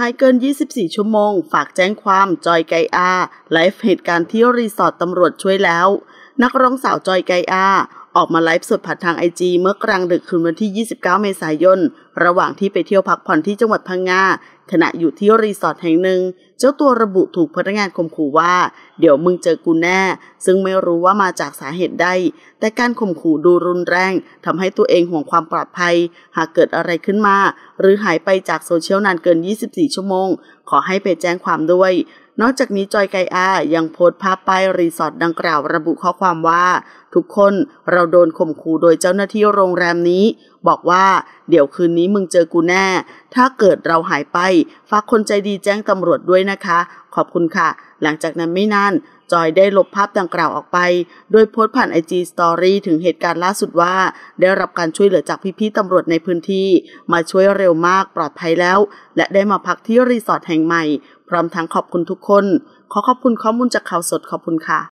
หายเกิน 24 ชั่วโมง ฝากแจ้งความ จอยไกอาไลฟ์เหตุการณ์ที่รีสอร์ทตำรวจช่วยแล้ว นักร้องสาวจอยไกอาออกมาไลฟ์สดผ่านทางไอจีเมื่อกลางดึกคืนวันที่ 29 เมษายน ระหว่างที่ไปเที่ยวพักผ่อนที่จังหวัดพังงาขณะอยู่ที่รีสอร์ทแห่งหนึ่งเจ้าตัวระบุถูกพนักงานข่มขู่ว่า เดี๋ยวมึงเจอกูแน่ซึ่งไม่รู้ว่ามาจากสาเหตุใดแต่การข่มขู่ดูรุนแรง ทำให้ตัวเองห่วงความปลอดภัย หากเกิดอะไรขึ้นมา หรือหายไปจากโซเชียลนานเกิน 24 ชั่วโมง ขอให้ไปแจ้งความด้วยนอกจากนี้จอยไกอา ยังโพสต์ภาพป้ายรีสอร์ทดังกล่าว ระบุข้อความว่า ทุกคนเราโดนข่มขู่ โดยเจ้าหน้าที่โรงแรมนี้ บอกว่า เดี๋ยวคืนนี้มึงเจอกูแน่ ถ้าเกิดเราหายไป ฝากคนใจดีแจ้งตำรวจด้วยนะคะ ขอบคุณค่ะ หลังจากนั้นไม่นาน จอยได้ลบภาพดังกล่าวออกไป โดยโพสต์ผ่านไอจีสตอรี่ถึงเหตุการณ์ล่าสุดว่า ได้รับการช่วยเหลือจากพี่ๆตำรวจในพื้นที่ มาช่วยเร็วมากปลอดภัยแล้ว และได้มาพักที่รีสอร์ทแห่งใหม่พร้อมทั้งขอบคุณทุกคน ขอขอบคุณข้อมูลจากข่าวสดขอบคุณค่ะ